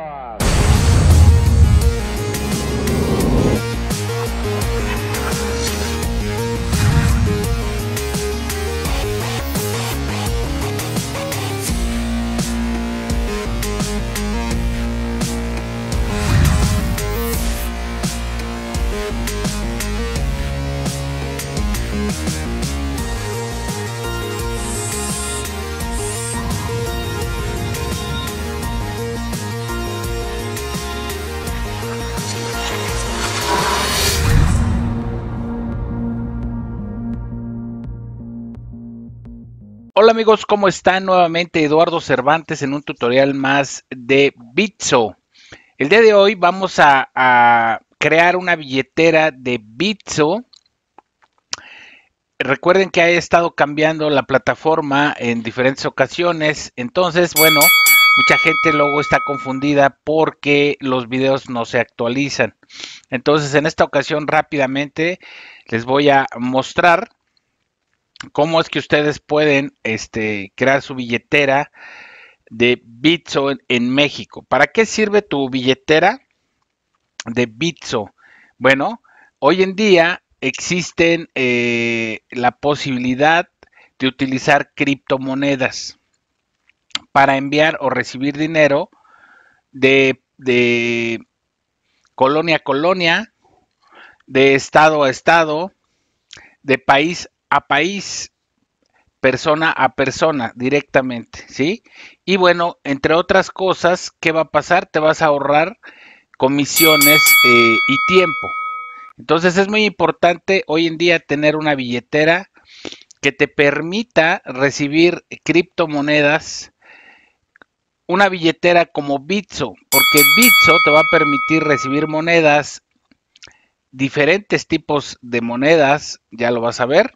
liftoff. Hola amigos, ¿cómo están? Nuevamente Eduardo Cervantes en un tutorial más de Bitso. El día de hoy vamos a, crear una billetera de Bitso. Recuerden que he estado cambiando la plataforma en diferentes ocasiones, entonces bueno, mucha gente luego está confundida porque los videos no se actualizan. Entonces en esta ocasión rápidamente les voy a mostrar cómo es que ustedes pueden este, crear su billetera de Bitso en, México. ¿Para qué sirve tu billetera de Bitso? Bueno, hoy en día existen eh, la posibilidad de utilizar criptomonedas para enviar o recibir dinero de, colonia a colonia, de estado a estado, de país a país, persona a persona directamente, ¿sí? Y bueno, entre otras cosas, ¿qué va a pasar? Te vas a ahorrar comisiones eh, y tiempo. Entonces es muy importante hoy en día tener una billetera que te permita recibir criptomonedas, una billetera como Bitso, porque Bitso te va a permitir recibir monedas, diferentes tipos de monedas, ya lo vas a ver,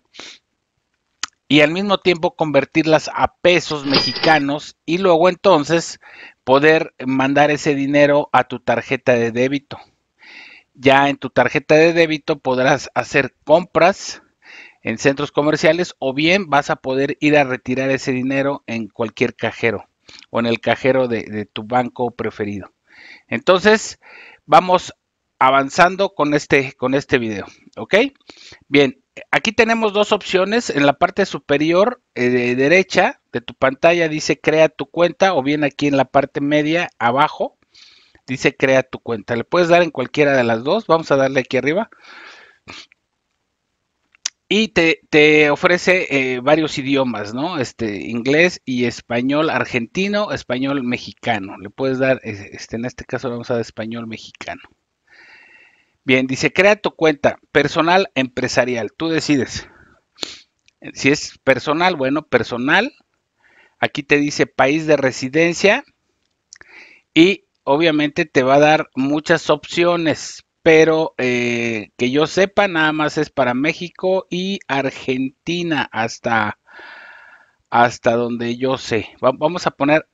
y al mismo tiempo convertirlas a pesos mexicanos y luego entonces poder mandar ese dinero a tu tarjeta de débito. Ya en tu tarjeta de débito podrás hacer compras en centros comerciales o bien vas a poder ir a retirar ese dinero en cualquier cajero o en el cajero de, tu banco preferido. Entonces, vamos avanzando con este, con este video, ¿ok? Bien, aquí tenemos dos opciones. En la parte superior eh, derecha de tu pantalla dice crea tu cuenta o bien aquí en la parte media abajo dice crea tu cuenta. Le puedes dar en cualquiera de las dos. Vamos a darle aquí arriba. Y te, ofrece eh, varios idiomas, ¿no? Este, inglés y español argentino, español mexicano. Le puedes dar, eh, este, en este caso vamos a dar español mexicano. Bien, dice, crea tu cuenta personal empresarial. Tú decides. Si es personal, bueno, personal. Aquí te dice país de residencia. Y obviamente te va a dar muchas opciones. Pero eh, que yo sepa, nada más es para México y Argentina hasta, hasta donde yo sé. vamos a poner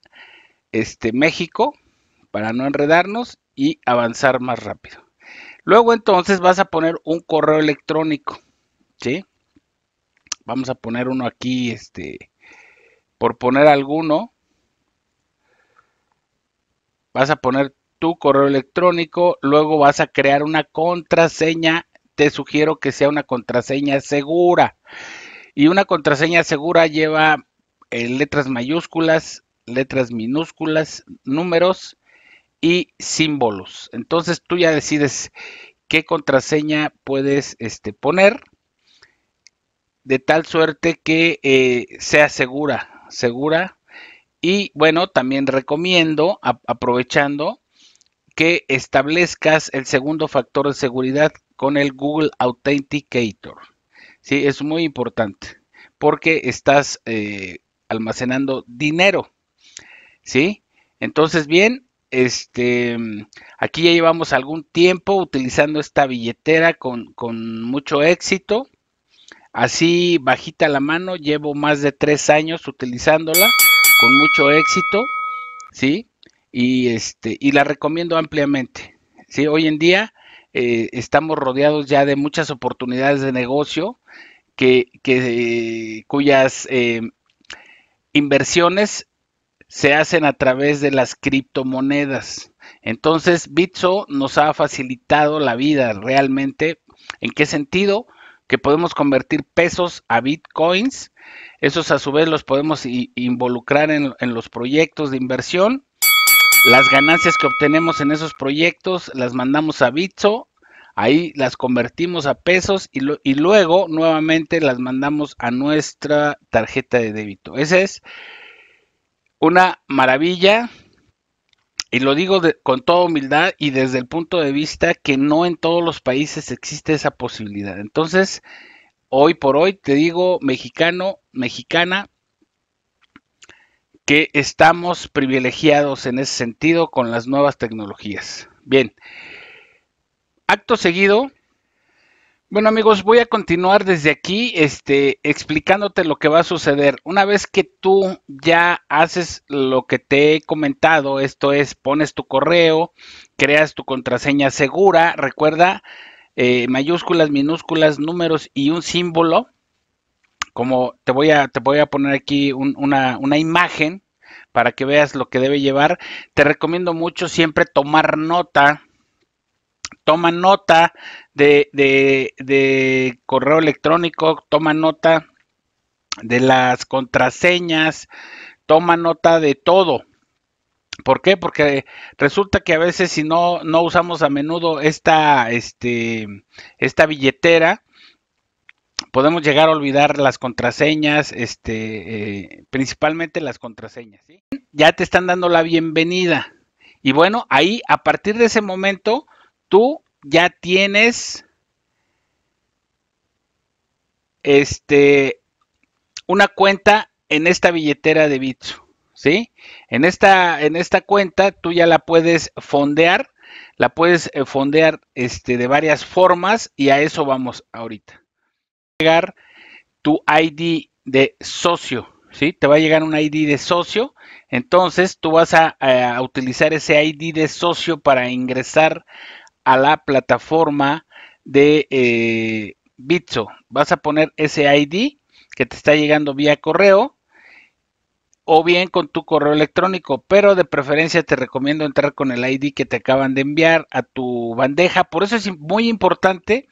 este México para no enredarnos y avanzar más rápido. Luego entonces vas a poner un correo electrónico, Vamos a poner uno aquí, este, por poner alguno, vas a poner tu correo electrónico, luego vas a crear una contraseña, te sugiero que sea una contraseña segura. Y una contraseña segura lleva eh, letras mayúsculas, letras minúsculas, números y símbolos. Entonces tú ya decides qué contraseña puedes este, poner de tal suerte que eh, sea segura, segura. Y bueno, también recomiendo, aprovechando, que establezcas el segundo factor de seguridad con el Google Authenticator. Sí, es muy importante porque estás eh, almacenando dinero. ¿Sí? Entonces, bien, este, mm, aquí ya llevamos algún tiempo utilizando esta billetera con, mucho éxito. Así bajita la mano, llevo más de tres años utilizándola con mucho éxito, ¿sí? Y, este, y la recomiendo ampliamente, ¿sí? Hoy en día eh, estamos rodeados ya de muchas oportunidades de negocio que, que eh, cuyas eh, inversiones se hacen a través de las criptomonedas. Entonces, Bitso nos ha facilitado la vida realmente. ¿En qué sentido? Que podemos convertir pesos a bitcoins. Esos a su vez los podemos involucrar en, los proyectos de inversión. Las ganancias que obtenemos en esos proyectos las mandamos a Bitso ahí las convertimos a pesos y, y, luego nuevamente las mandamos a nuestra tarjeta de débito. Ese es una maravilla, y lo digo con toda humildad y desde el punto de vista que no en todos los países existe esa posibilidad. Entonces, hoy por hoy te digo, mexicano, mexicana, que estamos privilegiados en ese sentido con las nuevas tecnologías. Bien, acto seguido, bueno amigos, voy a continuar desde aquí este, explicándote lo que va a suceder. Una vez que tú ya haces lo que te he comentado, esto es, pones tu correo, creas tu contraseña segura, recuerda eh, mayúsculas, minúsculas, números y un símbolo. Como te voy a, te voy a poner aquí una, una imagen para que veas lo que debe llevar. Te recomiendo mucho siempre tomar nota toma nota de, correo electrónico, toma nota de las contraseñas, toma nota de todo. ¿Por qué? Porque resulta que a veces si no, no usamos a menudo esta, este, esta billetera, podemos llegar a olvidar las contraseñas, este, eh, principalmente las contraseñas. Ya te están dando la bienvenida. Y bueno, ahí a partir de ese momento tú ya tienes este, una cuenta en esta billetera de Bitso, ¿sí? En esta, en esta cuenta tú ya la puedes fondear, la puedes eh, fondear este, de varias formas y a eso vamos ahorita. a llegar tu ID de socio, ¿sí? Te va a llegar un ID de socio, entonces tú vas a utilizar ese ID de socio para ingresar a la plataforma de eh, Bitso. Vas a poner ese ID que te está llegando vía correo o bien con tu correo electrónico, pero de preferencia te recomiendo entrar con el ID que te acaban de enviar a tu bandeja. Por eso es muy importante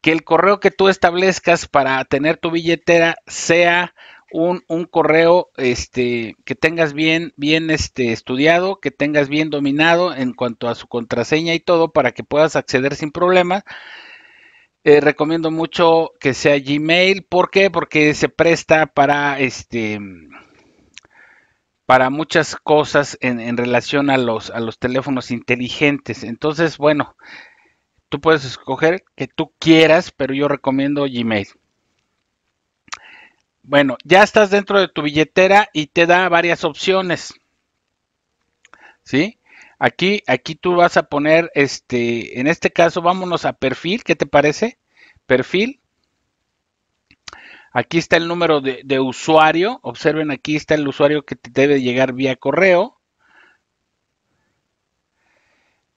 que el correo que tú establezcas para tener tu billetera sea un, correo este, que tengas bien, bien este, estudiado, que tengas bien dominado en cuanto a su contraseña y todo para que puedas acceder sin problemas. Eh, recomiendo mucho que sea Gmail. ¿Por qué? Porque se presta para este para muchas cosas en, relación a los, a los teléfonos inteligentes. Entonces, bueno, tú puedes escoger que tú quieras, pero yo recomiendo Gmail. Bueno, ya estás dentro de tu billetera y te da varias opciones. ¿Sí? Aquí, aquí tú vas a poner, este, en este caso, vámonos a perfil, ¿qué te parece? Perfil. Aquí está el número de, de usuario. Observen, aquí está el usuario que te debe llegar vía correo.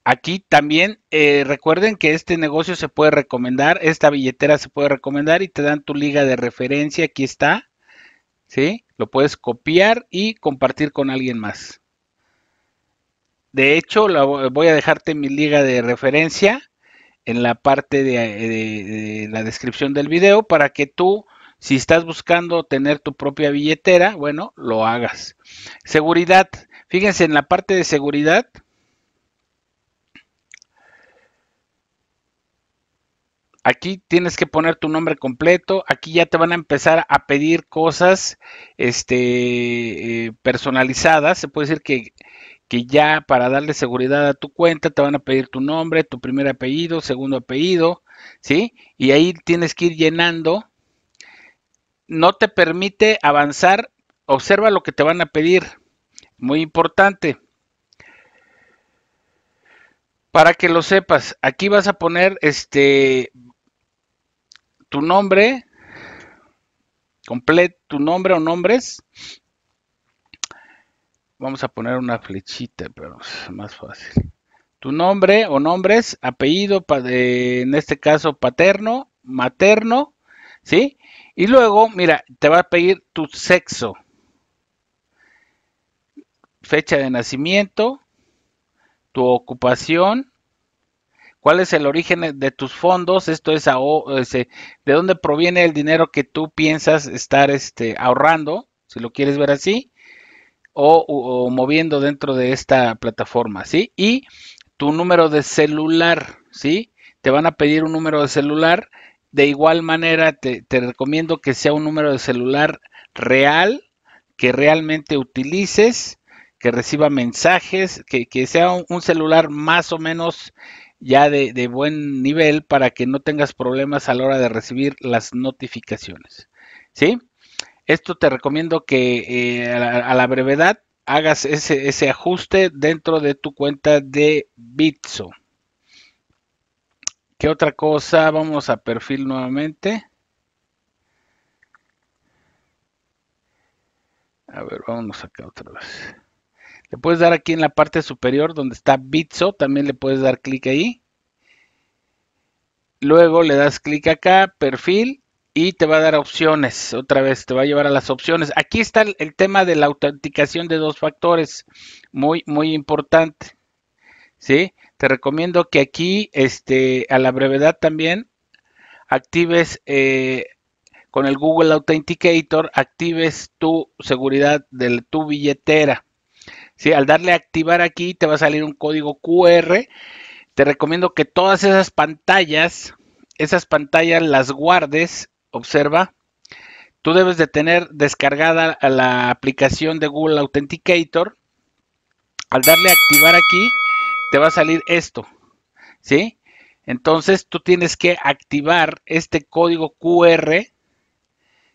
Aquí también eh, recuerden que este negocio se puede recomendar, esta billetera se puede recomendar y te dan tu liga de referencia, aquí está, ¿sí? Lo puedes copiar y compartir con alguien más. De hecho, voy a dejarte mi liga de referencia en la parte de, de la descripción del video para que tú, si estás buscando tener tu propia billetera, bueno, lo hagas. Seguridad, fíjense en la parte de seguridad Aquí tienes que poner tu nombre completo. Aquí ya te van a empezar a pedir cosas este, eh, personalizadas. Se puede decir que, que ya para darle seguridad a tu cuenta te van a pedir tu nombre, tu primer apellido, segundo apellido, ¿sí? Y ahí tienes que ir llenando. No te permite avanzar. Observa lo que te van a pedir. Muy importante. Para que lo sepas, aquí vas a poner este tu nombre, completo, tu nombre o nombres. Vamos a poner una flechita, pero es más fácil. Tu nombre o nombres, apellido, en este caso paterno, materno, ¿sí? Y luego, mira, te va a pedir tu sexo, fecha de nacimiento, tu ocupación, cuál es el origen de tus fondos, esto es, de dónde proviene el dinero que tú piensas estar este, ahorrando, si lo quieres ver así, o, moviendo dentro de esta plataforma, ¿sí? Y tu número de celular, ¿sí? Te van a pedir un número de celular. De igual manera, te, recomiendo que sea un número de celular real, que realmente utilices, que reciba mensajes, que, sea un, celular más o menos ya de, buen nivel para que no tengas problemas a la hora de recibir las notificaciones. ¿Sí? Esto te recomiendo que eh, a, la, brevedad hagas ese, ese, ajuste dentro de tu cuenta de Bitso. ¿Qué otra cosa? Vamos a perfil nuevamente. A ver, vámonos acá otra vez puedes dar aquí en la parte superior donde está Bitso, también le puedes dar clic ahí. Luego le das clic acá, perfil, y te va a dar opciones. Otra vez, te va a llevar a las opciones. Aquí está el, tema de la autenticación de dos factores, muy, muy importante. ¿Sí? Te recomiendo que aquí, este, a la brevedad también, actives eh, con el Google Authenticator, actives tu seguridad de tu billetera si Al darle activar aquí te va a salir un código QR. Te recomiendo que todas esas pantallas, esas pantallas las guardes, observa. Tú debes de tener descargada la aplicación de Google Authenticator. Al darle activar aquí, te va a salir esto, ¿sí? Entonces tú tienes que activar este código QR,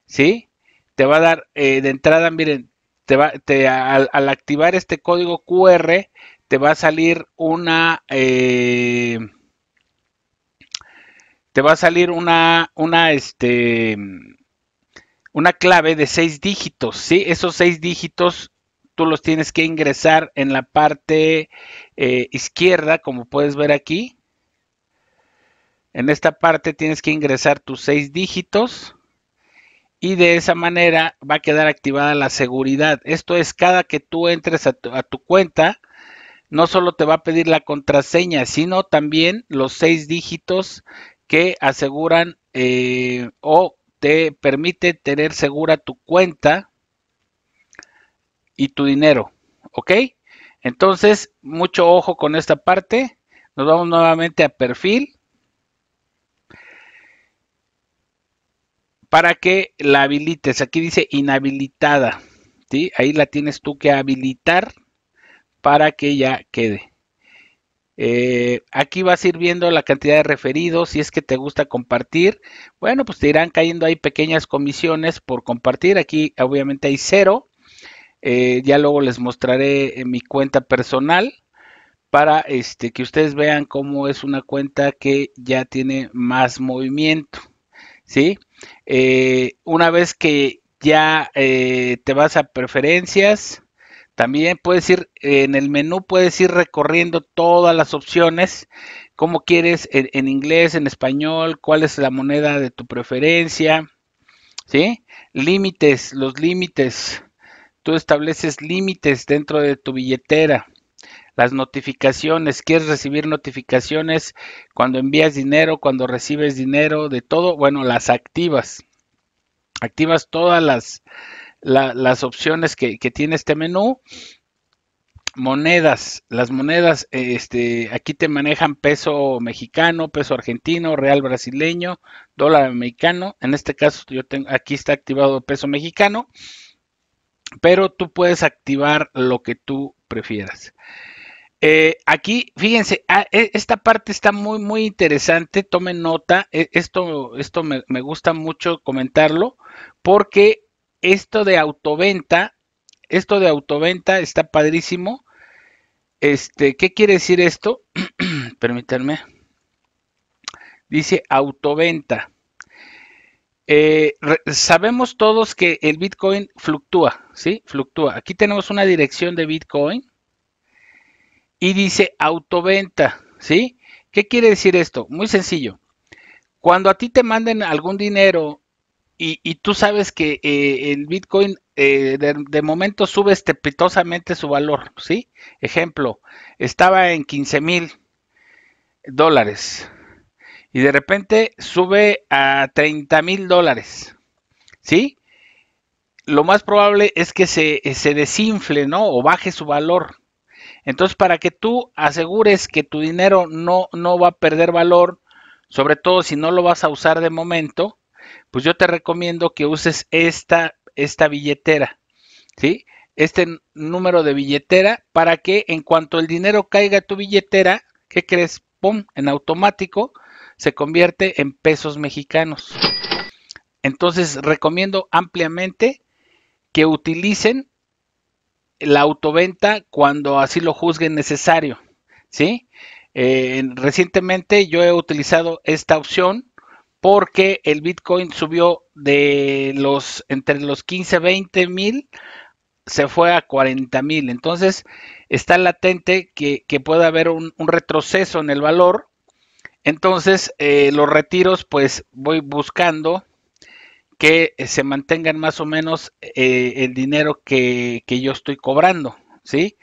¿sí? Te va a dar eh, de entrada, miren, al, activar este código QR, te va a salir una, eh, te va a salir una, una, este, una clave de seis dígitos, ¿sí? Esos seis dígitos tú los tienes que ingresar en la parte eh, izquierda, como puedes ver aquí. En esta parte tienes que ingresar tus seis dígitos y de esa manera va a quedar activada la seguridad. Esto es, cada que tú entres a tu, cuenta, no solo te va a pedir la contraseña, sino también los seis dígitos que aseguran eh, o te permite tener segura tu cuenta y tu dinero. ¿Ok? Entonces, mucho ojo con esta parte. Nos vamos nuevamente a perfil. para que la habilites. Aquí dice inhabilitada. ¿sí? Ahí la tienes tú que habilitar para que ya quede. Eh, aquí vas a ir viendo la cantidad de referidos, si es que te gusta compartir. Bueno, pues te irán cayendo ahí pequeñas comisiones por compartir. Aquí obviamente hay cero. Eh, ya luego les mostraré en mi cuenta personal para este, que ustedes vean cómo es una cuenta que ya tiene más movimiento. ¿Sí? Eh, una vez que ya eh, te vas a preferencias, también puedes ir en el menú, puedes ir recorriendo todas las opciones, como quieres en, inglés, en español, cuál es la moneda de tu preferencia, ¿sí? Límites, los límites. Tú estableces límites dentro de tu billetera las notificaciones, quieres recibir notificaciones cuando envías dinero, cuando recibes dinero, de todo, bueno, las activas. Activas todas las, las opciones que, que, tiene este menú. Monedas, las monedas, este, aquí te manejan peso mexicano, peso argentino, real brasileño, dólar americano. En este caso, yo tengo, aquí está activado peso mexicano, pero tú puedes activar lo que tú prefieras. Eh, aquí, fíjense, ah, e, esta parte está muy, muy interesante. Tomen nota. E, esto, esto me, gusta mucho comentarlo porque esto de autoventa, esto de autoventa está padrísimo. Este, ¿qué quiere decir esto? Permítanme. Dice autoventa. Eh, sabemos todos que el Bitcoin fluctúa, ¿sí? Fluctúa. Aquí tenemos una dirección de Bitcoin y dice autoventa, ¿sí? ¿Qué quiere decir esto? Muy sencillo. Cuando a ti te manden algún dinero y, tú sabes que eh, el Bitcoin eh, de, momento sube estrepitosamente su valor, ¿sí? Ejemplo, estaba en 15 mil dólares y de repente sube a 30 mil dólares, ¿sí? Lo más probable es que se, se desinfle, ¿no? O baje su valor, entonces, para que tú asegures que tu dinero no, no va a perder valor, sobre todo si no lo vas a usar de momento, pues yo te recomiendo que uses esta, esta billetera, ¿sí? Este número de billetera para que en cuanto el dinero caiga a tu billetera, ¿qué crees? ¡Pum! En automático se convierte en pesos mexicanos. Entonces recomiendo ampliamente que utilicen la autoventa cuando así lo juzguen necesario, ¿sí? Eh, recientemente yo he utilizado esta opción porque el Bitcoin subió de los entre los 15, 20 mil, se fue a 40 mil. Entonces está latente que, pueda haber un, retroceso en el valor. Entonces eh, los retiros, pues voy buscando que se mantengan más o menos eh, el dinero que, yo estoy cobrando, ¿sí?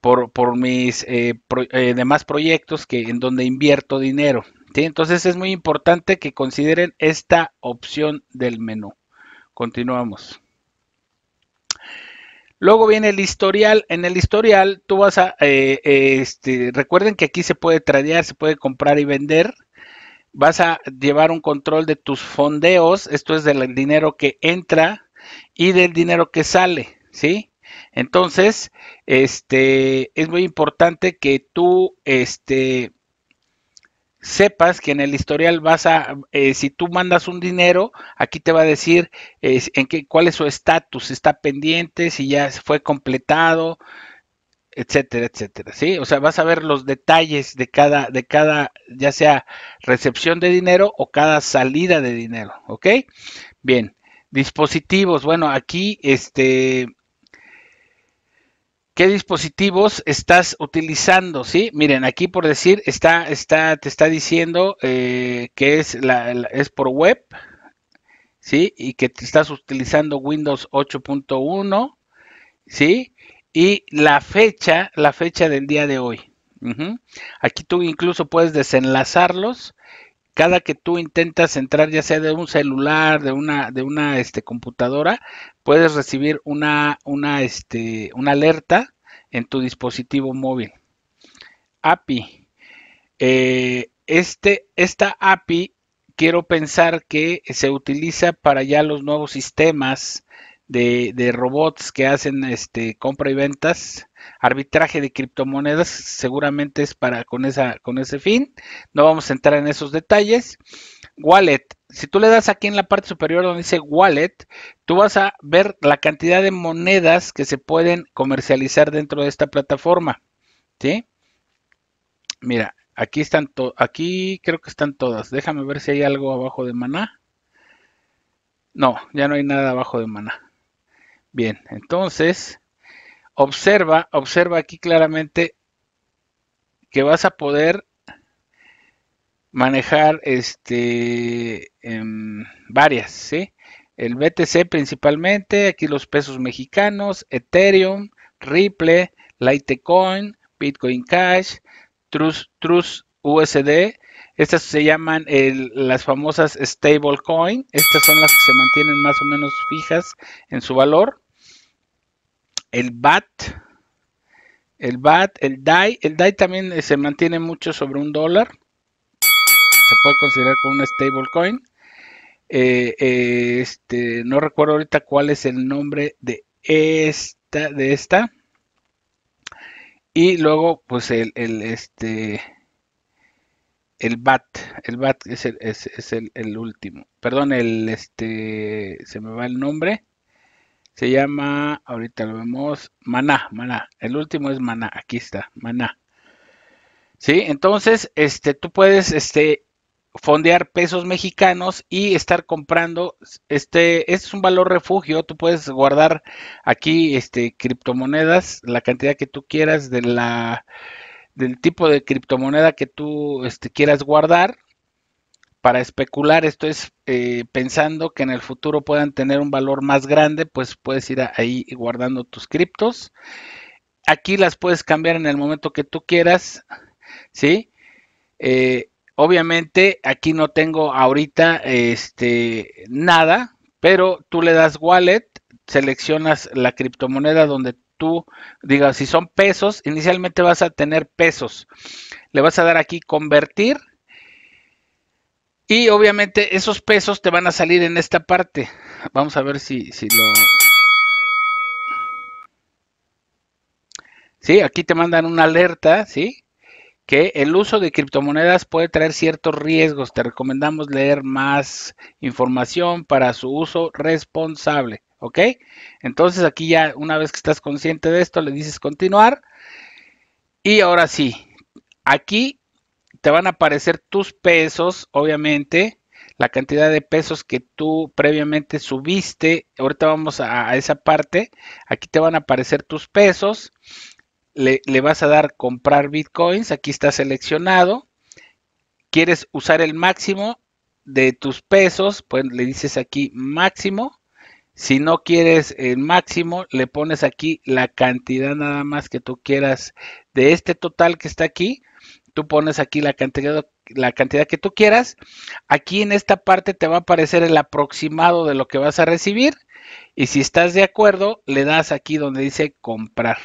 Por, mis eh, eh, demás proyectos que, en donde invierto dinero. ¿sí? Entonces es muy importante que consideren esta opción del menú. Continuamos. Luego viene el historial. En el historial, tú vas a, este, recuerden que aquí se puede tradear, se puede comprar y vender vas a llevar un control de tus fondeos, esto es del dinero que entra y del dinero que sale, ¿sí? Entonces, este, es muy importante que tú, este, sepas que en el historial vas a, eh, si tú mandas un dinero, aquí te va a decir en qué, cuál es su estatus, si está pendiente, si ya fue completado, etcétera, etcétera, ¿sí? O sea, vas a ver los detalles de cada, de cada, ya sea recepción de dinero o cada salida de dinero, ¿ok? Bien, dispositivos, bueno, aquí, este, ¿qué dispositivos estás utilizando, sí? Miren, aquí por decir, está, está, te está diciendo eh, que es, la, es por web, ¿sí? Y que te estás utilizando Windows 8.1, ¿sí? y la fecha, la fecha del día de hoy. Aquí tú incluso puedes desenlazarlos. Cada que tú intentas entrar, ya sea de un celular, de una, de una este, computadora, puedes recibir una, una, este, una alerta en tu dispositivo móvil. API. Eh, este, esta API quiero pensar que se utiliza para ya los nuevos sistemas de, robots que hacen este compra y ventas, arbitraje de criptomonedas, seguramente es para con esa con ese fin. No vamos a entrar en esos detalles. Wallet, si tú le das aquí en la parte superior donde dice wallet, tú vas a ver la cantidad de monedas que se pueden comercializar dentro de esta plataforma, Mira, aquí están aquí creo que están todas. Déjame ver si hay algo abajo de Maná. No, ya no hay nada abajo de Maná. Bien, entonces, observa, observa aquí claramente que vas a poder manejar este en em, varias, El BTC principalmente, aquí los pesos mexicanos, Ethereum, Ripple, Litecoin, Bitcoin Cash, Trust, Trust USD. Estas se llaman las famosas stablecoin. Estas son las que se mantienen más o menos fijas en su valor el BAT, el BAT, el DAI. El DAI también eh, se mantiene mucho sobre un dólar. Se puede considerar como una stablecoin. coin eh, eh, este, no recuerdo ahorita cuál es el nombre de esta, de esta. Y luego, pues el, este, el BAT, el BAT es el, el último. Perdón, el, este, se me va el nombre. Se llama, ahorita lo vemos, Maná, Maná. El último es Maná, aquí está, Maná. ¿Sí? Entonces, este, tú puedes este, fondear pesos mexicanos y estar comprando. Este, es un valor refugio. Tú puedes guardar aquí este, criptomonedas, la cantidad que tú quieras de la, del tipo de criptomoneda que tú este, quieras guardar para especular, esto es eh, pensando que en el futuro puedan tener un valor más grande, pues puedes ir ahí guardando tus criptos. Aquí las puedes cambiar en el momento que tú quieras, ¿sí? Eh, obviamente aquí no tengo ahorita este, nada, pero tú le das wallet, seleccionas la criptomoneda donde tú digas, si son pesos, inicialmente vas a tener pesos. Le vas a dar aquí convertir y obviamente esos pesos te van a salir en esta parte. Vamos a ver si, si lo... Sí, aquí te mandan una alerta, ¿sí? que el uso de criptomonedas puede traer ciertos riesgos. Te recomendamos leer más información para su uso responsable, ¿ok? Entonces aquí ya una vez que estás consciente de esto, le dices continuar. Y ahora sí, aquí te van a aparecer tus pesos, obviamente, la cantidad de pesos que tú previamente subiste. Ahorita vamos a, esa parte. Aquí te van a aparecer tus pesos. le, vas a dar comprar bitcoins, aquí está seleccionado. Quieres usar el máximo de tus pesos, pues le dices aquí máximo. Si no quieres el máximo, le pones aquí la cantidad nada más que tú quieras de este total que está aquí. Tú pones aquí la cantidad, la cantidad que tú quieras. Aquí en esta parte te va a aparecer el aproximado de lo que vas a recibir. Y si estás de acuerdo, le das aquí donde dice comprar.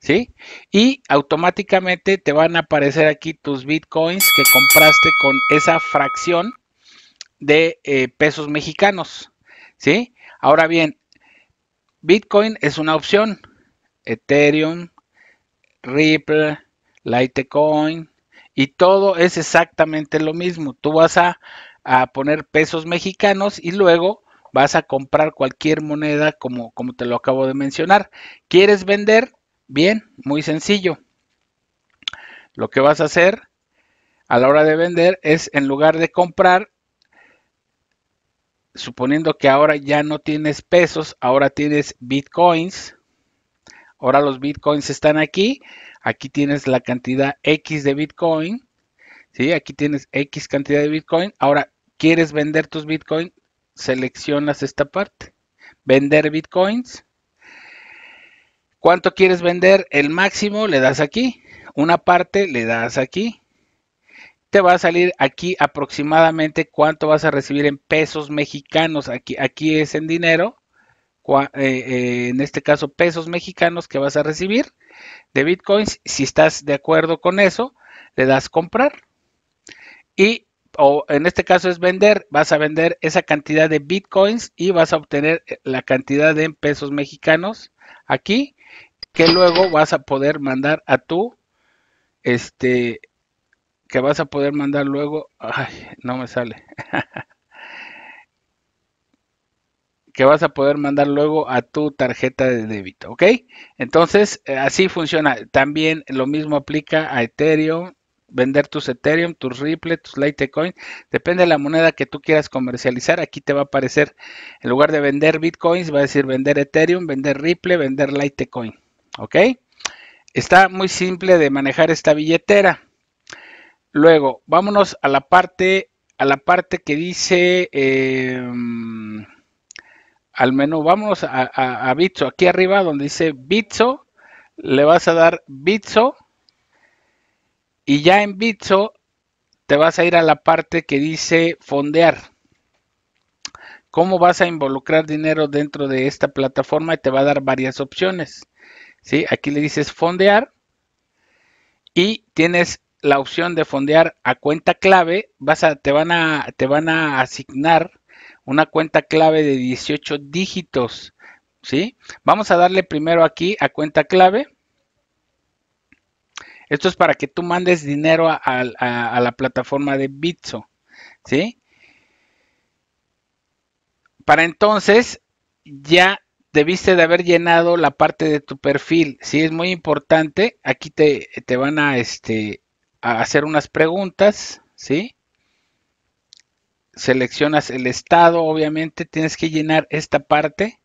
¿Sí? Y automáticamente te van a aparecer aquí tus bitcoins que compraste con esa fracción de eh, pesos mexicanos. ¿Sí? Ahora bien, Bitcoin es una opción. Ethereum, Ripple, Litecoin, y todo es exactamente lo mismo. Tú vas a, a, poner pesos mexicanos y luego vas a comprar cualquier moneda como, como te lo acabo de mencionar. ¿Quieres vender? Bien, muy sencillo. Lo que vas a hacer a la hora de vender es en lugar de comprar, suponiendo que ahora ya no tienes pesos, ahora tienes bitcoins Ahora los bitcoins están aquí. Aquí tienes la cantidad X de bitcoin. ¿sí? Aquí tienes X cantidad de bitcoin. Ahora, ¿quieres vender tus bitcoins? Seleccionas esta parte. Vender bitcoins. ¿Cuánto quieres vender? El máximo le das aquí. Una parte le das aquí. Te va a salir aquí aproximadamente cuánto vas a recibir en pesos mexicanos. Aquí, aquí es en dinero. Ah, eh, eh, en este caso pesos mexicanos que vas a recibir de bitcoins. Si estás de acuerdo con eso, le das comprar. Y o en este caso es vender, vas a vender esa cantidad de bitcoins y vas a obtener la cantidad de pesos mexicanos aquí que luego vas a poder mandar a tu este que vas a poder mandar luego, ay, no me sale. que vas a poder mandar luego a tu tarjeta de débito, ¿ok? Entonces, eh, así funciona. También lo mismo aplica a Ethereum, vender tus Ethereum, tus Ripple, tus Litecoin, depende de la moneda que tú quieras comercializar, aquí te va a aparecer, en lugar de vender Bitcoins, va a decir vender Ethereum, vender Ripple, vender Litecoin, ¿ok? Está muy simple de manejar esta billetera. Luego, vámonos a la parte, a la parte que dice... Em, al menú. vamos a, a, Aquí arriba donde dice Bitso, le vas a dar Bitso. Y ya en Bitso te vas a ir a la parte que dice fondear. ¿Cómo vas a involucrar dinero dentro de esta plataforma? Y te va a dar varias opciones. ¿sí? Aquí le dices fondear y tienes la opción de fondear a cuenta clave. Vas a, te, van a, te van a asignar una cuenta clave de 18 dígitos. ¿sí? Vamos a darle primero aquí a cuenta clave. Esto es para que tú mandes dinero a, la plataforma de Bitso. ¿sí? Para entonces ya debiste de haber llenado la parte de tu perfil. ¿sí? es muy importante, aquí te, van a, este, a hacer unas preguntas. ¿sí? seleccionas el estado, obviamente tienes que llenar esta parte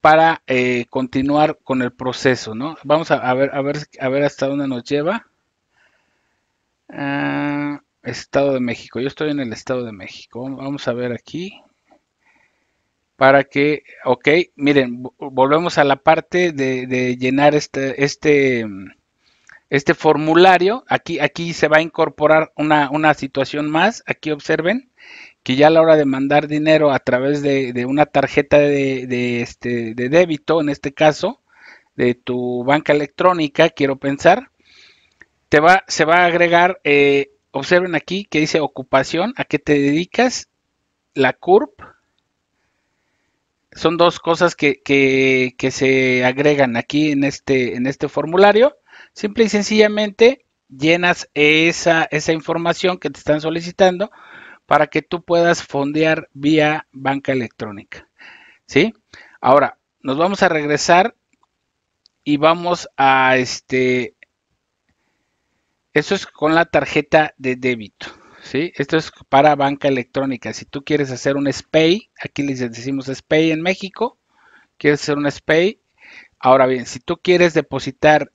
para eh, continuar con el proceso, ¿no? Vamos a, ver, a, ver, a ver hasta dónde nos lleva. Ah, estado de México, yo estoy en el Estado de México, vamos a ver aquí. Para que, ok, miren, volvemos a la parte de, de llenar este, este este formulario. Aquí, aquí se va a incorporar una, situación más. Aquí observen que ya a la hora de mandar dinero a través de, una tarjeta de, este, de, débito, en este caso, de tu banca electrónica, quiero pensar, te va, se va a agregar, eh, observen aquí que dice ocupación, a qué te dedicas, la CURP. Son dos cosas que, se agregan aquí en este, en este formulario. Simple y sencillamente llenas esa, esa información que te están solicitando para que tú puedas fondear vía banca electrónica. ¿Sí? Ahora, nos vamos a regresar y vamos a este. Eso es con la tarjeta de débito. ¿Sí? Esto es para banca electrónica. Si tú quieres hacer un SPAY, aquí les decimos SPAY en México, quieres hacer un SPAY. Ahora bien, si tú quieres depositar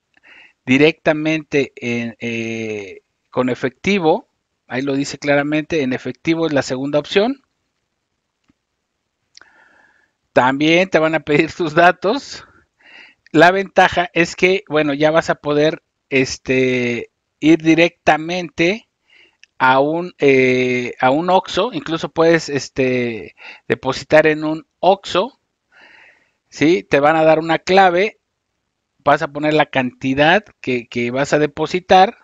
directamente eh, con efectivo, ahí lo dice claramente, en efectivo es la segunda opción. También te van a pedir tus datos. La ventaja es que, bueno, ya vas a poder este, ir directamente a un, eh, a un OXO, incluso puedes este, depositar en un OXO, ¿sí? Te van a dar una clave vas a poner la cantidad que, vas a depositar.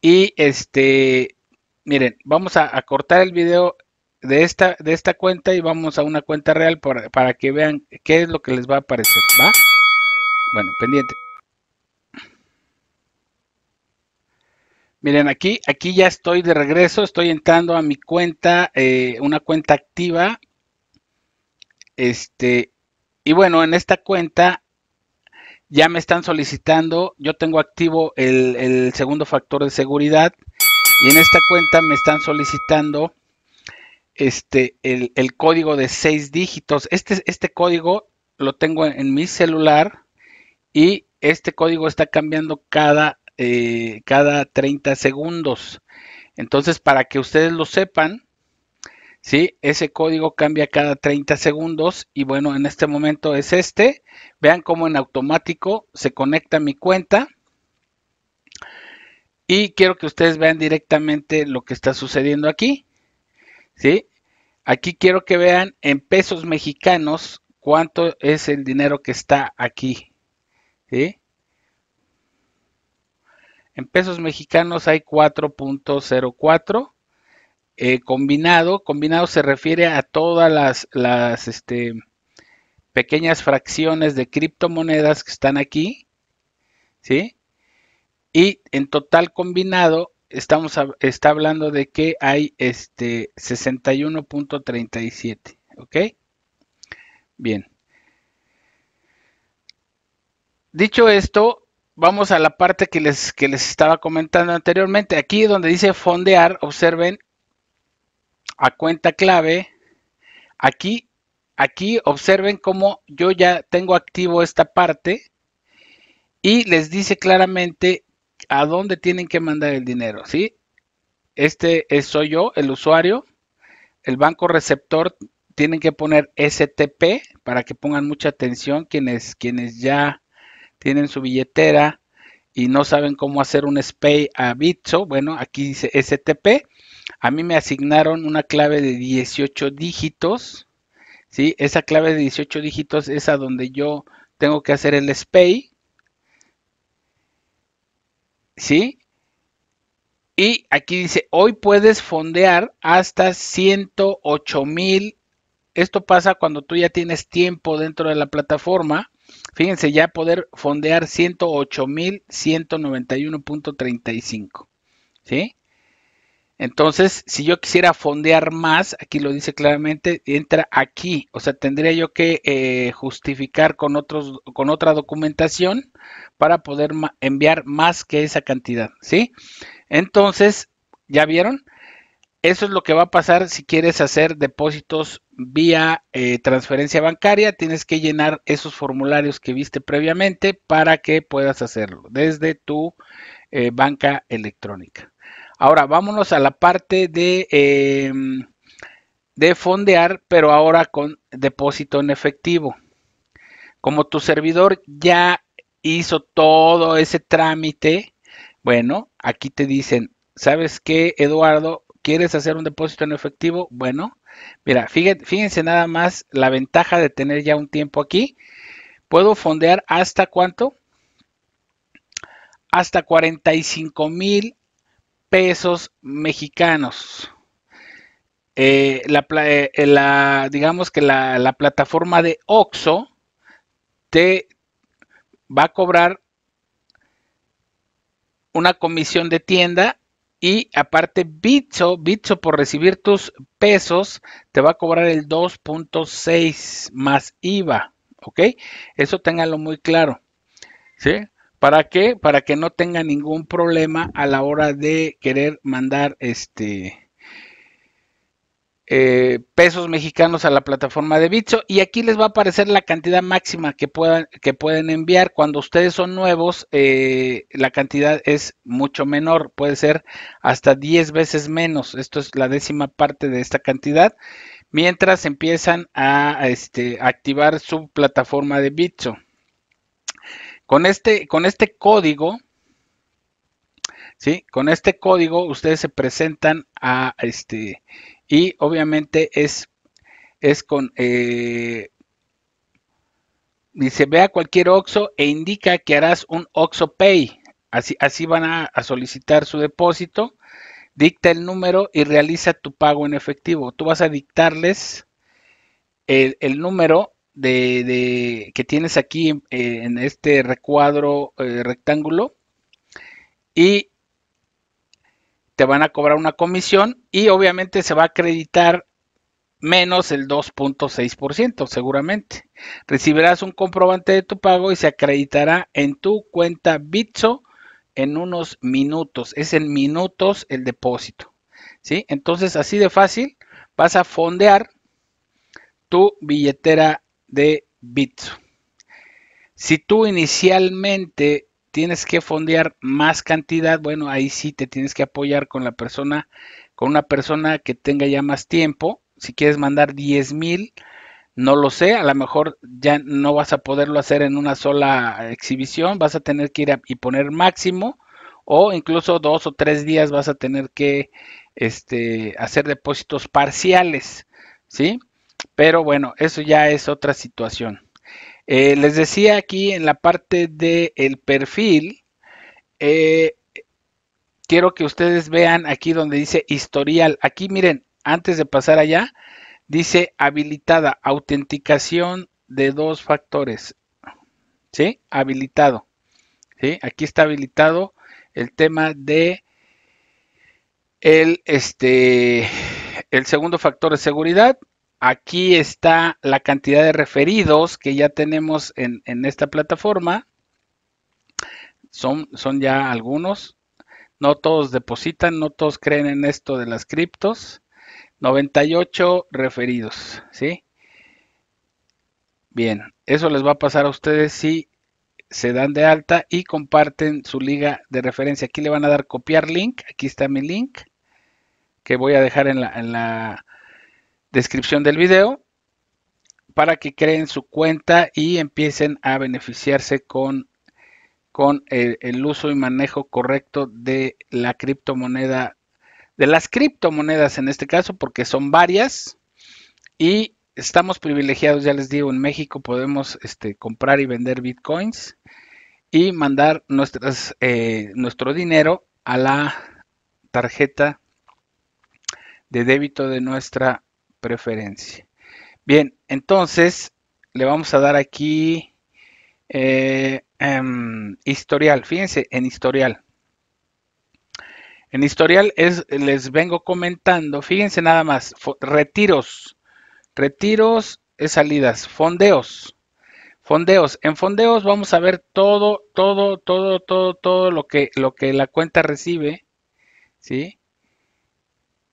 Y este, miren, vamos a, cortar el video de esta, de esta cuenta y vamos a una cuenta real para, que vean qué es lo que les va a aparecer. ¿Va? Bueno, pendiente. Miren, aquí, aquí ya estoy de regreso, estoy entrando a mi cuenta, eh, una cuenta activa. Este, y bueno, en esta cuenta ya me están solicitando, yo tengo activo el, segundo factor de seguridad y en esta cuenta me están solicitando este, el, código de seis dígitos. Este, este código lo tengo en, mi celular y este código está cambiando cada, eh, cada 30 segundos. Entonces, para que ustedes lo sepan, ¿sí? Ese código cambia cada 30 segundos y bueno, en este momento es este. Vean cómo en automático se conecta mi cuenta. Y quiero que ustedes vean directamente lo que está sucediendo aquí. ¿Sí? Aquí quiero que vean en pesos mexicanos cuánto es el dinero que está aquí. En pesos mexicanos hay 4.04. Eh, combinado, combinado se refiere a todas las, este, pequeñas fracciones de criptomonedas que están aquí, ¿sí? Y en total combinado, estamos está hablando de que hay este 61.37, ¿ok? Bien. Dicho esto, vamos a la parte que les, que les estaba comentando anteriormente. Aquí donde dice fondear, observen, a cuenta clave. Aquí, aquí observen cómo yo ya tengo activo esta parte y les dice claramente a dónde tienen que mandar el dinero, si Este es, soy yo, el usuario. El banco receptor tienen que poner STP para que pongan mucha atención quienes, quienes ya tienen su billetera y no saben cómo hacer un SPAY a Bitso. Bueno, aquí dice STP a mí me asignaron una clave de 18 dígitos, ¿sí? Esa clave de 18 dígitos es a donde yo tengo que hacer el SPAY, ¿sí? Y aquí dice, hoy puedes fondear hasta 108 mil. Esto pasa cuando tú ya tienes tiempo dentro de la plataforma. Fíjense, ya poder fondear 108 mil 191.35, ¿sí? Entonces, si yo quisiera fondear más, aquí lo dice claramente, entra aquí. O sea, tendría yo que eh, justificar con, otros, con otra documentación para poder enviar más que esa cantidad, ¿sí? Entonces, ¿ya vieron? Eso es lo que va a pasar si quieres hacer depósitos vía eh, transferencia bancaria. Tienes que llenar esos formularios que viste previamente para que puedas hacerlo desde tu eh, banca electrónica. Ahora, vámonos a la parte de, em, de fondear, pero ahora con depósito en efectivo. Como tu servidor ya hizo todo ese trámite, bueno, aquí te dicen, ¿sabes qué, Eduardo? ¿Quieres hacer un depósito en efectivo? Bueno, mira, fíjate fíjense nada más la ventaja de tener ya un tiempo aquí. Puedo fondear hasta cuánto? Hasta 45 mil pesos mexicanos. Eh, eh, eh, la, digamos que la, plataforma de OXO te va a cobrar una comisión de tienda y aparte Bitso, Bitso por recibir tus pesos te va a cobrar el 2.6 más IVA, ¿ok? Eso ténganlo muy claro, ¿sí? ¿Para qué? Para que no tenga ningún problema a la hora de querer mandar este eh, pesos mexicanos a la plataforma de Bitso. Y aquí les va a aparecer la cantidad máxima que puedan, que pueden enviar. Cuando ustedes son nuevos, eh, la cantidad es mucho menor, puede ser hasta 10 veces menos. Esto es la décima parte de esta cantidad. Mientras empiezan a, este, activar su plataforma de Bitso. Con este, con este código, ¿sí? Con este código ustedes se presentan a este, y obviamente es, es con, eh, dice, vea cualquier OXO e indica que harás un OXO Pay. Así, así van a, solicitar su depósito. Dicta el número y realiza tu pago en efectivo. Tú vas a dictarles el, el número de, que tienes aquí eh, en este recuadro eh, rectángulo y te van a cobrar una comisión y obviamente se va a acreditar menos el 2.6%, seguramente. Recibirás un comprobante de tu pago y se acreditará en tu cuenta Bitso en unos minutos. Es en minutos el depósito. ¿sí? Entonces, así de fácil, vas a fondear tu billetera de bits. Si tú inicialmente tienes que fondear más cantidad, bueno, ahí sí te tienes que apoyar con la persona, con una persona que tenga ya más tiempo. Si quieres mandar 10 mil, no lo sé, a lo mejor ya no vas a poderlo hacer en una sola exhibición, vas a tener que ir y poner máximo, o incluso dos o tres días vas a tener que este, hacer depósitos parciales, ¿sí? Pero bueno, eso ya es otra situación. Eh, les decía aquí en la parte del el perfil, eh, quiero que ustedes vean aquí donde dice historial. Aquí miren, antes de pasar allá, dice habilitada, autenticación de dos factores. ¿Sí? Habilitado. ¿Sí? Aquí está habilitado el tema de el, este, el segundo factor de seguridad Aquí está la cantidad de referidos que ya tenemos en, esta plataforma. Son, son ya algunos. No todos depositan, no todos creen en esto de las criptos. 98 referidos, ¿sí? Bien, eso les va a pasar a ustedes si se dan de alta y comparten su liga de referencia. Aquí le van a dar copiar link. Aquí está mi link que voy a dejar en la descripción del video para que creen su cuenta y empiecen a beneficiarse con, con el, uso y manejo correcto de la criptomoneda, de las criptomonedas en este caso, porque son varias y estamos privilegiados, ya les digo, en México podemos este, comprar y vender bitcoins y mandar nuestras, eh, nuestro dinero a la tarjeta de débito de nuestra preferencia. Bien, entonces le vamos a dar aquí eh, em, historial. Fíjense, en historial. En historial es, les vengo comentando, fíjense nada más, retiros, retiros, es salidas, fondeos, fondeos. En fondeos vamos a ver todo, todo, todo, todo, todo lo que, lo que la cuenta recibe, ¿sí?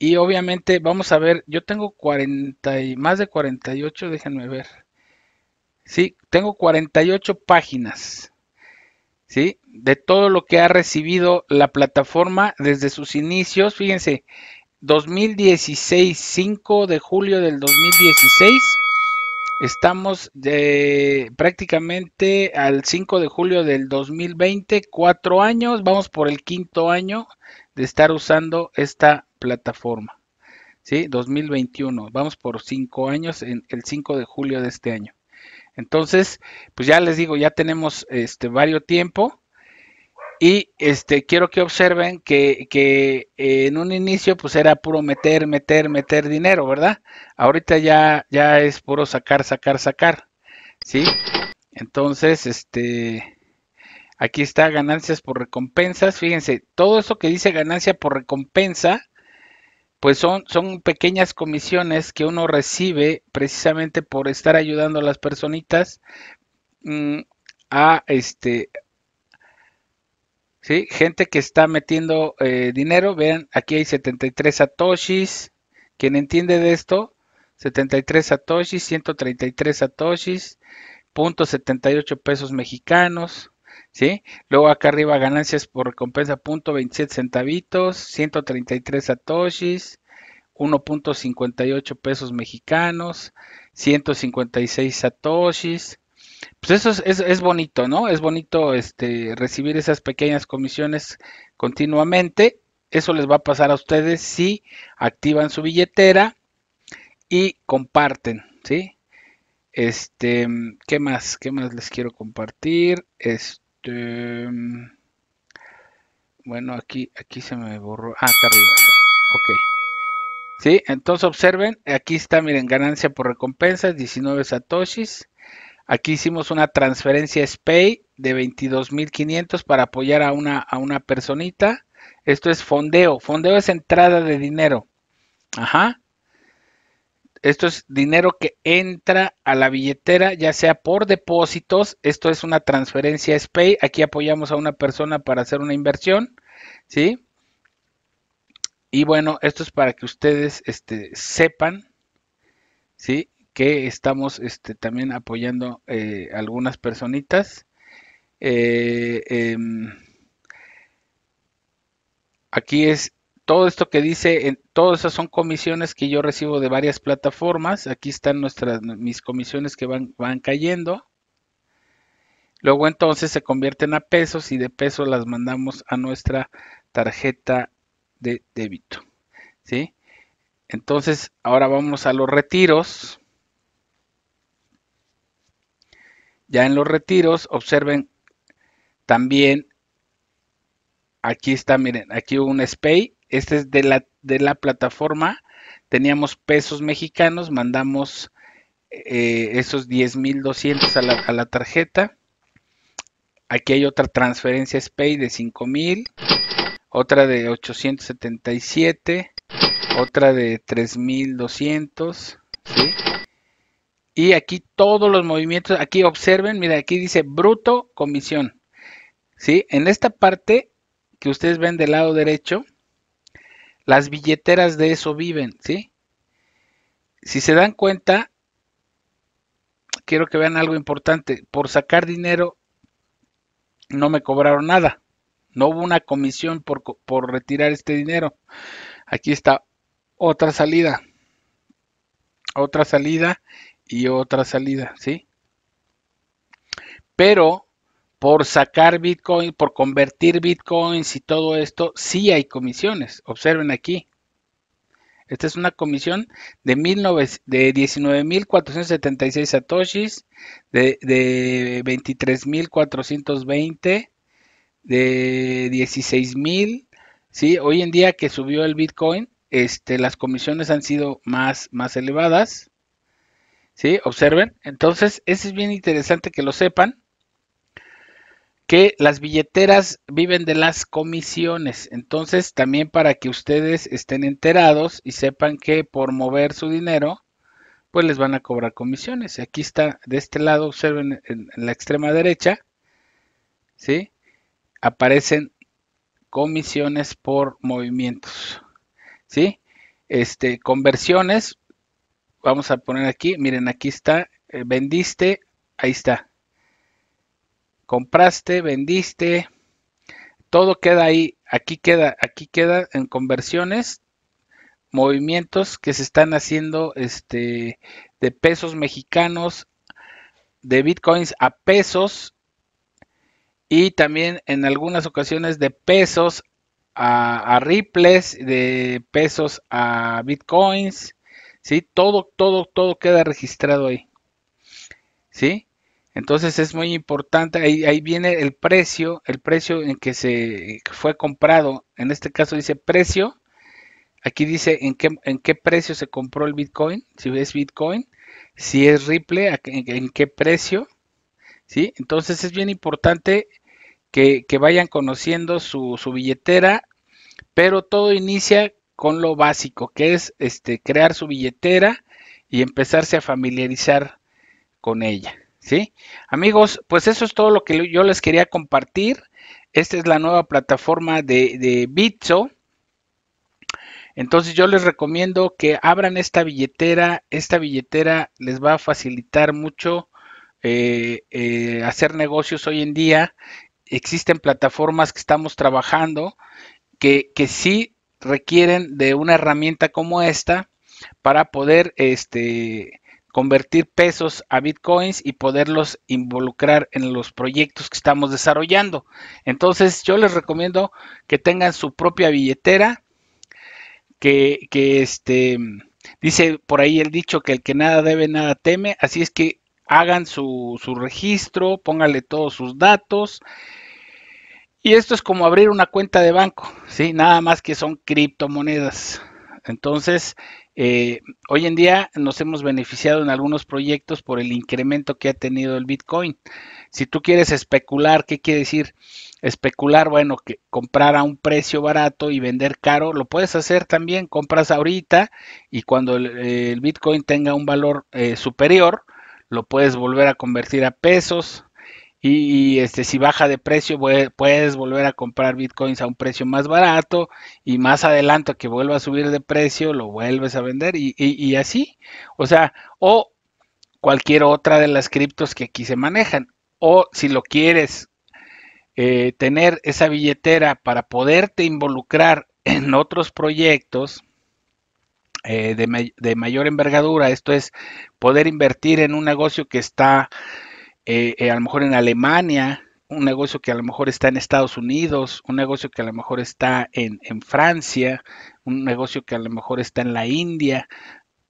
Y obviamente vamos a ver, yo tengo 40 y más de 48, déjenme ver. Sí, tengo 48 páginas. ¿Sí? De todo lo que ha recibido la plataforma desde sus inicios, fíjense, 2016, 5 de julio del 2016. Estamos de prácticamente al 5 de julio del 2020, cuatro años, vamos por el quinto año de estar usando esta plataforma. ¿Sí? 2021. Vamos por cinco años en el 5 de julio de este año. Entonces, pues ya les digo, ya tenemos este varios tiempo. Y este quiero que observen que, que eh, en un inicio pues era puro meter, meter, meter dinero, ¿verdad? Ahorita ya, ya es puro sacar, sacar, sacar. ¿Sí? Entonces, este aquí está ganancias por recompensas. Fíjense, todo eso que dice ganancia por recompensa pues son, son pequeñas comisiones que uno recibe precisamente por estar ayudando a las personitas mm, a este ¿sí? gente que está metiendo eh, dinero. Vean, aquí hay 73 satoshis. Quien entiende de esto, 73 satoshis, 133 satoshis, punto 78 pesos mexicanos. ¿sí? Luego acá arriba ganancias por recompensa, punto 27 centavitos, 133 satoshis, 1.58 pesos mexicanos, 156 satoshis. Pues eso es, es, bonito, ¿no? Es bonito este, recibir esas pequeñas comisiones continuamente. Eso les va a pasar a ustedes si activan su billetera y comparten, ¿sí? Este, ¿qué más? ¿Qué más les quiero compartir? Este, bueno, aquí, aquí se me borró. Ah, acá arriba. Ok. Sí, entonces observen, aquí está, miren, ganancia por recompensas, 19 satoshis. Aquí hicimos una transferencia SPAY de 22.500 para apoyar a una, a una personita. Esto es fondeo. Fondeo es entrada de dinero. Ajá. Esto es dinero que entra a la billetera, ya sea por depósitos. Esto es una transferencia SPAY. Aquí apoyamos a una persona para hacer una inversión. ¿Sí? Y bueno, esto es para que ustedes este, sepan, ¿sí? Que estamos este, también apoyando eh, algunas personitas. Eh, em, aquí es todo esto que dice, en, todas esas son comisiones que yo recibo de varias plataformas. Aquí están nuestras, mis comisiones que van, van cayendo. Luego entonces se convierten a pesos y de pesos las mandamos a nuestra tarjeta de débito. ¿sí? Entonces ahora vamos a los retiros. Ya en los retiros observen también, aquí está, miren, aquí un SPAY este es de la, de la plataforma, teníamos pesos mexicanos, mandamos eh, esos 10.200 a la, a la tarjeta. Aquí hay otra transferencia SPAY de 5.000, otra de 877, otra de 3.200, Y aquí todos los movimientos, aquí observen, mira, aquí dice bruto comisión, ¿sí? En esta parte que ustedes ven del lado derecho, las billeteras de eso viven, ¿sí? Si se dan cuenta, quiero que vean algo importante. Por sacar dinero no me cobraron nada. No hubo una comisión por, por retirar este dinero. Aquí está otra salida. Otra salida y otra salida, ¿sí? Pero por sacar Bitcoin, por convertir Bitcoins y todo esto, sí hay comisiones. Observen aquí. Esta es una comisión de, 19, de 19.476 satoshis, de, de 23.420, de 16.000. ¿sí? Hoy en día que subió el Bitcoin, este, las comisiones han sido más, más elevadas. ¿sí? Observen. Entonces, eso es bien interesante que lo sepan que las billeteras viven de las comisiones. Entonces, también para que ustedes estén enterados y sepan que por mover su dinero, pues les van a cobrar comisiones. Aquí está, de este lado, observen en, la extrema derecha, ¿sí? Aparecen comisiones por movimientos, ¿sí? Este, conversiones, vamos a poner aquí, miren, aquí está, eh, vendiste, ahí está, compraste, vendiste, todo queda ahí, aquí queda, aquí queda en conversiones, movimientos que se están haciendo este, de pesos mexicanos, de bitcoins a pesos y también en algunas ocasiones de pesos a, a riples, de pesos a bitcoins, ¿sí? Todo, todo, todo queda registrado ahí, ¿sí? Entonces es muy importante, ahí, ahí, viene el precio, el precio en que se fue comprado. En este caso dice precio. Aquí dice en qué, en qué precio se compró el Bitcoin, si es Bitcoin, si es Ripple, en, qué precio. ¿sí? Entonces es bien importante que, vayan conociendo su, su, billetera, pero todo inicia con lo básico, que es este, crear su billetera y empezarse a familiarizar con ella. ¿Sí? Amigos, pues eso es todo lo que yo les quería compartir. Esta es la nueva plataforma de, de Entonces yo les recomiendo que abran esta billetera. Esta billetera les va a facilitar mucho eh, eh, hacer negocios hoy en día. Existen plataformas que estamos trabajando que, que sí requieren de una herramienta como esta para poder este, convertir pesos a bitcoins y poderlos involucrar en los proyectos que estamos desarrollando. Entonces yo les recomiendo que tengan su propia billetera, que, que este, dice por ahí el dicho que el que nada debe, nada teme, así es que hagan su, su registro, pónganle todos sus datos. Y esto es como abrir una cuenta de banco, ¿sí? Nada más que son criptomonedas. Entonces, eh, hoy en día nos hemos beneficiado en algunos proyectos por el incremento que ha tenido el Bitcoin. Si tú quieres especular, ¿qué quiere decir? Especular, bueno, que comprar a un precio barato y vender caro, lo puedes hacer también, compras ahorita y cuando el, Bitcoin tenga un valor eh, superior, lo puedes volver a convertir a pesos, y, este si baja de precio puedes volver a comprar bitcoins a un precio más barato y más adelante que vuelva a subir de precio lo vuelves a vender y, así o sea o cualquier otra de las criptos que aquí se manejan o si lo quieres eh, tener esa billetera para poderte involucrar en otros proyectos eh, de, de mayor envergadura esto es poder invertir en un negocio que está eh, eh, a lo mejor en Alemania, un negocio que a lo mejor está en Estados Unidos, un negocio que a lo mejor está en, Francia, un negocio que a lo mejor está en la India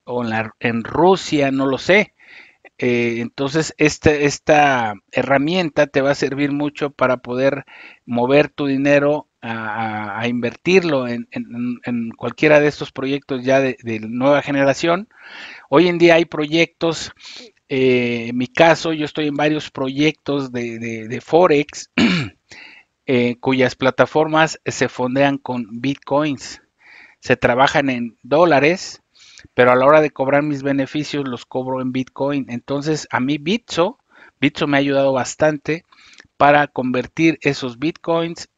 o en, Rusia, no lo sé. Eh, entonces, este, esta herramienta te va a servir mucho para poder mover tu dinero a, invertirlo en, cualquiera de estos proyectos ya de nueva generación. Hoy en día hay proyectos eh, en mi caso, yo estoy en varios proyectos de, Forex eh, cuyas plataformas se fondean con bitcoins. Se trabajan en dólares, pero a la hora de cobrar mis beneficios los cobro en bitcoin. Entonces, a mí Bitso, Bitso me ha ayudado bastante para convertir esos bitcoins,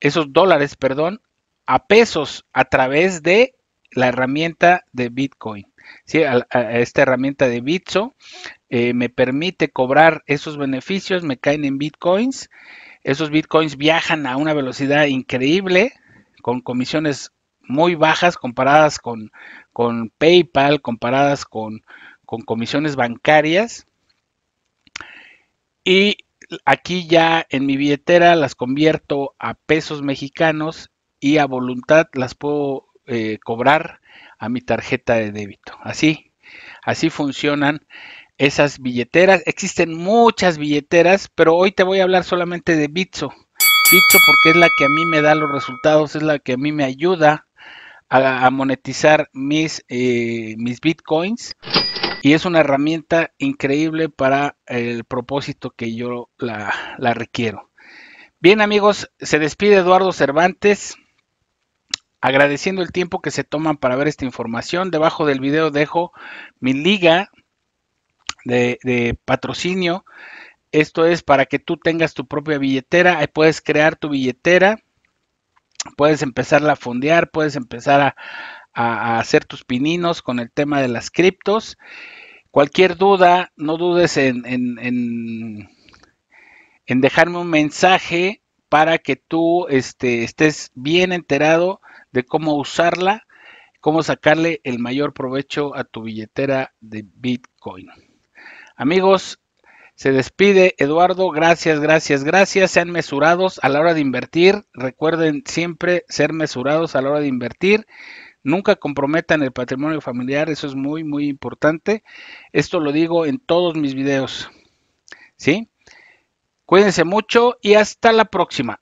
esos dólares, perdón, a pesos a través de la herramienta de Bitcoin a, esta herramienta de Bitso. Eh, me permite cobrar esos beneficios, me caen en bitcoins. Esos bitcoins viajan a una velocidad increíble, con comisiones muy bajas comparadas con, con PayPal, comparadas con, con comisiones bancarias. Y aquí ya en mi billetera las convierto a pesos mexicanos y a voluntad las puedo eh, cobrar a mi tarjeta de débito. Así, así funcionan esas billeteras. Existen muchas billeteras, pero hoy te voy a hablar solamente de Bitso. Bitso porque es la que a mí me da los resultados, es la que a mí me ayuda a, monetizar mis, eh, mis bitcoins y es una herramienta increíble para el propósito que yo la, la requiero. Bien amigos, se despide Eduardo Cervantes agradeciendo el tiempo que se toman para ver esta información. Debajo del video dejo mi liga de, patrocinio. Esto es para que tú tengas tu propia billetera. Ahí puedes crear tu billetera. Puedes empezarla a fondear. Puedes empezar a, hacer tus pininos con el tema de las criptos. Cualquier duda, no dudes en, en, dejarme un mensaje para que tú este, estés bien enterado de cómo usarla, cómo sacarle el mayor provecho a tu billetera de Bitcoin. Amigos, se despide Eduardo, gracias, gracias, gracias. Sean mesurados a la hora de invertir. Recuerden siempre ser mesurados a la hora de invertir. Nunca comprometan el patrimonio familiar, eso es muy, muy importante. Esto lo digo en todos mis videos. ¿Sí? Cuídense mucho y hasta la próxima.